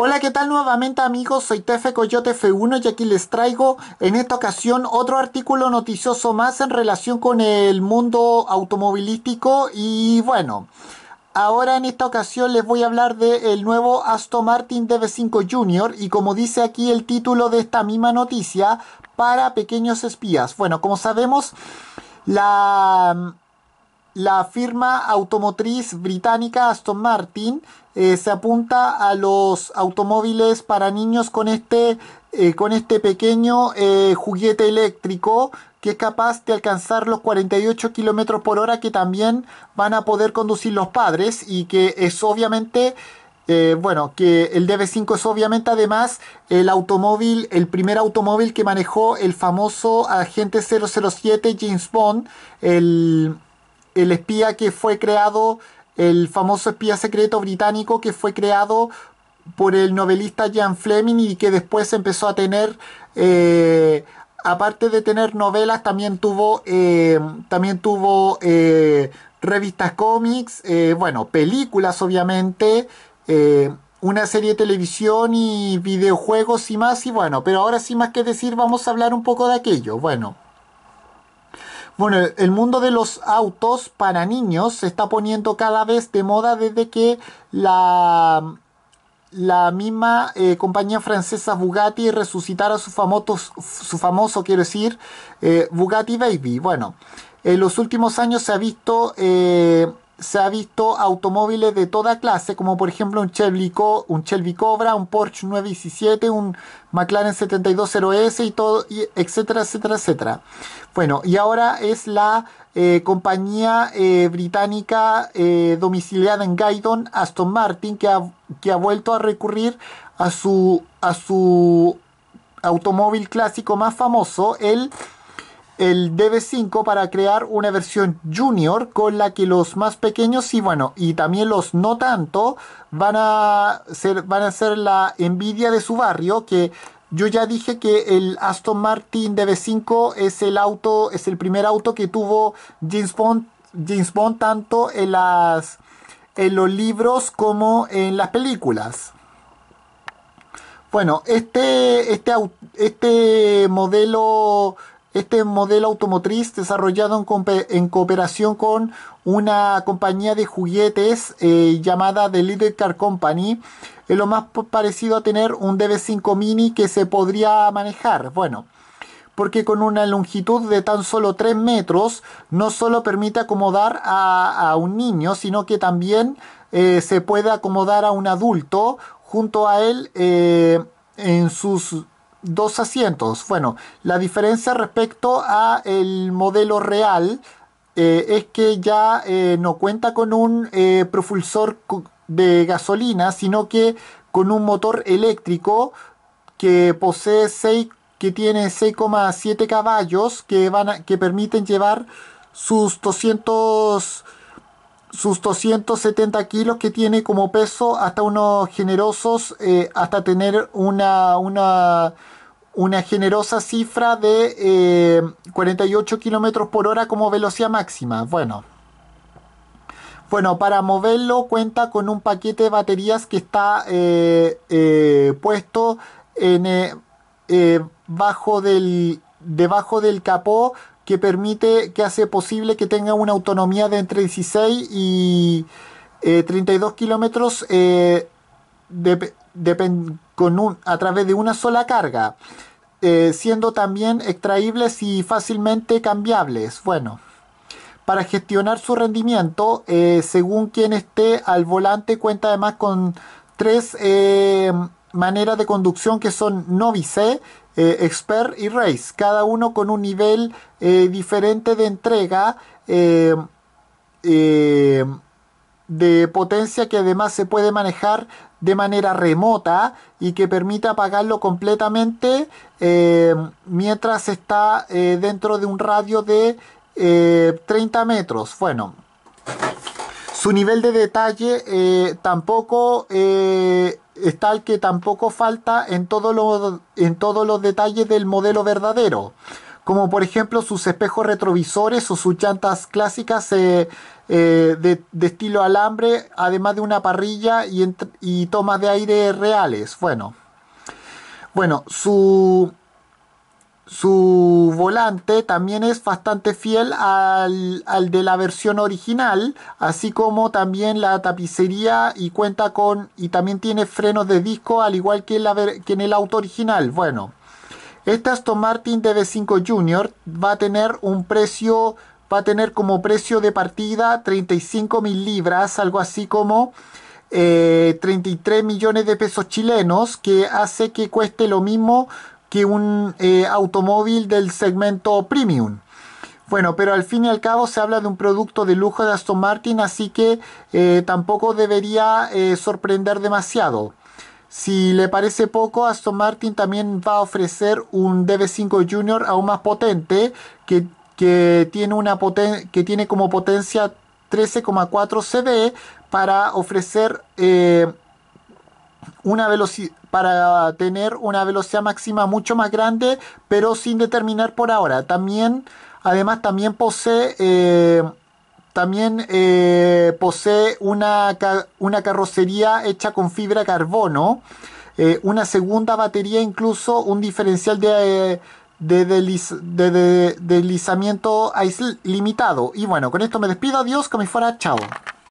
Hola, ¿qué tal nuevamente amigos? Soy Tefe Coyote F1 y aquí les traigo en esta ocasión otro artículo noticioso más en relación con el mundo automovilístico y bueno, ahora en esta ocasión les voy a hablar del nuevo Aston Martin DB5 Junior y como dice aquí el título de esta misma noticia, para pequeños espías. Bueno, como sabemos, la la firma automotriz británica Aston Martin eh, se apunta a los automóviles para niños con este, eh, con este pequeño eh, juguete eléctrico que es capaz de alcanzar los 48 kilómetros por hora que también van a poder conducir los padres y que es obviamente bueno, que el DB5 es obviamente además el automóvil, el primer automóvil que manejó el famoso agente 007 James Bond, el, el espía que fue creado, el famoso espía secreto británico que fue creado por el novelista Jan Fleming y que después empezó a tener, eh, aparte de tener novelas, también tuvo, eh, también tuvo eh, revistas cómics, bueno, películas obviamente, una serie de televisión y videojuegos y más y bueno, pero ahora sin más que decir vamos a hablar un poco de aquello, bueno. Bueno, el mundo de los autos para niños se está poniendo cada vez de moda desde que la, la misma eh, compañía francesa Bugatti resucitara su famoso, su famoso quiero decir, eh, Bugatti Baby. Bueno, en los últimos años se ha visto eh, se ha visto automóviles de toda clase, como por ejemplo un Chevy, un Cobra, un Porsche 917, un McLaren 720S y todo, etcétera, etcétera, etcétera. Bueno, y ahora es la eh, compañía eh, británica eh, domiciliada en Gaydon, Aston Martin, que ha, que ha vuelto a recurrir a su, a su automóvil clásico más famoso, el el DB5 para crear una versión junior con la que los más pequeños y bueno, y también los no tanto van a ser, van a ser la envidia de su barrio que yo ya dije que el Aston Martin DB5 es el auto, es el primer auto que tuvo James Bond, James Bond tanto en las en los libros como en las películas. Bueno, este este este modelo este modelo automotriz desarrollado en, cooperación con una compañía de juguetes eh, llamada The Little Car Company. Es lo más parecido a tener un DB5 Mini que se podría manejar. Bueno, porque con una longitud de tan solo 3 metros no solo permite acomodar a, un niño, sino que también eh, se puede acomodar a un adulto junto a él eh, en sus dos asientos. Bueno, la diferencia respecto a el modelo real eh, es que ya eh, no cuenta con un eh, propulsor de gasolina, sino que con un motor eléctrico que posee 6 que tiene 6,7 caballos que van que permiten llevar sus 200 sus 270 kilos que tiene como peso hasta unos generosos, eh, hasta tener una, una, una generosa cifra de 48 eh, kilómetros por hora como velocidad máxima. Bueno. Bueno, para moverlo cuenta con un paquete de baterías que está eh, puesto en, bajo del, debajo del capó que permite, que hace posible que tenga una autonomía de entre 16 y 32 eh, kilómetros eh, a través de una sola carga, eh, siendo también extraíbles y fácilmente cambiables. Bueno, para gestionar su rendimiento, según quien esté al volante, cuenta además con tres maneras de conducción que son no novice, eh, Expert y Race, cada uno con un nivel eh, diferente de entrega eh, de potencia que además se puede manejar de manera remota y que permita apagarlo completamente mientras está dentro de un radio de 30 metros. Bueno, su nivel de detalle eh, tampoco eh, es tal que tampoco falta en, en todos los detalles del modelo verdadero, como por ejemplo sus espejos retrovisores o sus llantas clásicas eh, de, estilo alambre, además de una parrilla y, y tomas de aire reales. Bueno, bueno su su volante también es bastante fiel al, al, de la versión original, así como también la tapicería y cuenta con y también tiene frenos de disco al igual que, la, que en el auto original. Bueno, este Aston Martin DB5 Junior va a tener un precio, va a tener como precio de partida 35 mil libras, algo así como 33 eh, millones de pesos chilenos, que hace que cueste lo mismo que un eh, automóvil del segmento premium. Bueno, pero al fin y al cabo se habla de un producto de lujo de Aston Martin, así que eh, tampoco debería eh, sorprender demasiado. Si le parece poco, Aston Martin también va a ofrecer un DB5 Junior aún más potente, que, tiene, una poten que tiene como potencia 13,4 CV para ofrecer una velocidad para tener una velocidad máxima mucho más grande pero sin determinar por ahora también además también posee eh, también eh, posee una, carrocería hecha con fibra carbono eh, una segunda batería incluso un diferencial de, de, de deslizamiento limitado y bueno con esto me despido adiós como si fuera chao